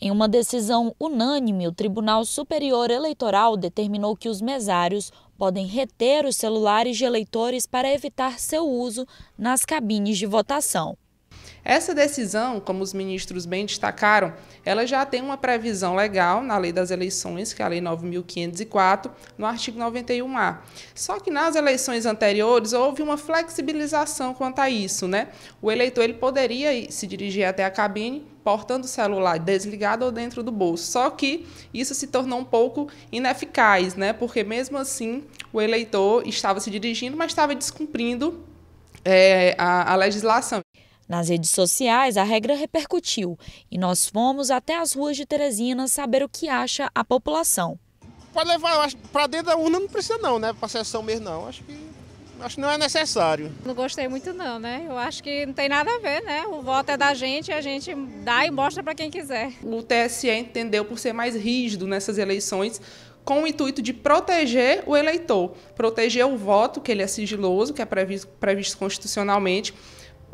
Em uma decisão unânime, o Tribunal Superior Eleitoral determinou que os mesários podem reter os celulares de eleitores para evitar seu uso nas cabines de votação. Essa decisão, como os ministros bem destacaram, ela já tem uma previsão legal na Lei das Eleições, que é a Lei 9.504, no artigo 91A. Só que nas eleições anteriores houve uma flexibilização quanto a isso, né? O eleitor ele poderia se dirigir até a cabine portando o celular desligado ou dentro do bolso. Só que isso se tornou um pouco ineficaz, né? Porque mesmo assim o eleitor estava se dirigindo, mas estava descumprindo é, a, a legislação. Nas redes sociais, a regra repercutiu e nós fomos até as ruas de Teresina saber o que acha a população. Pode levar para dentro da urna, não precisa não, né? Para sessão mesmo não, acho que acho que não é necessário. Não gostei muito não, né? Eu acho que não tem nada a ver, né? O voto é da gente, a gente dá e mostra para quem quiser. O TSE entendeu por ser mais rígido nessas eleições com o intuito de proteger o eleitor, proteger o voto, que ele é sigiloso, que é previsto, previsto constitucionalmente,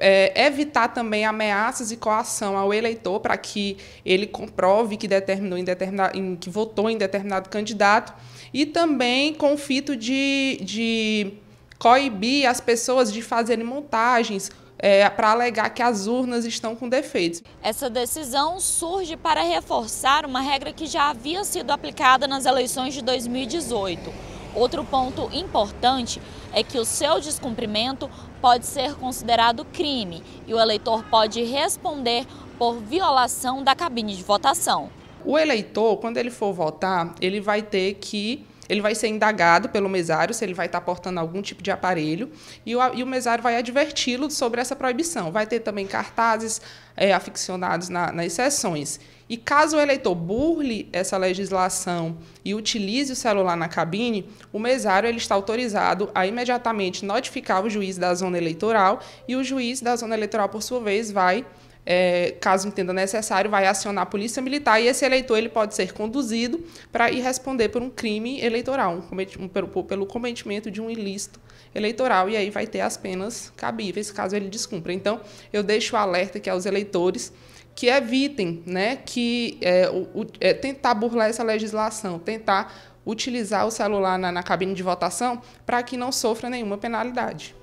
é, evitar também ameaças e coação ao eleitor para que ele comprove que determinou em determinado, em, que votou em determinado candidato e também com o fito de, de coibir as pessoas de fazerem montagens é, para alegar que as urnas estão com defeitos. Essa decisão surge para reforçar uma regra que já havia sido aplicada nas eleições de 2018 Outro ponto importante é que o seu descumprimento pode ser considerado crime e o eleitor pode responder por violação da cabine de votação. O eleitor, quando ele for votar, ele vai ter que ele vai ser indagado pelo mesário se ele vai estar portando algum tipo de aparelho e o, e o mesário vai adverti-lo sobre essa proibição. Vai ter também cartazes é, aficionados na, nas sessões. E caso o eleitor burle essa legislação e utilize o celular na cabine, o mesário ele está autorizado a imediatamente notificar o juiz da zona eleitoral e o juiz da zona eleitoral, por sua vez, vai é, caso entenda necessário, vai acionar a polícia militar e esse eleitor ele pode ser conduzido para ir responder por um crime eleitoral, um um, pelo, pelo, cometimento de um ilícito eleitoral e aí vai ter as penas cabíveis caso ele descumpra. Então, eu deixo o alerta aqui aos eleitores que evitem, né, que é, o, é, tentar burlar essa legislação, tentar utilizar o celular na, na cabine de votação para que não sofra nenhuma penalidade.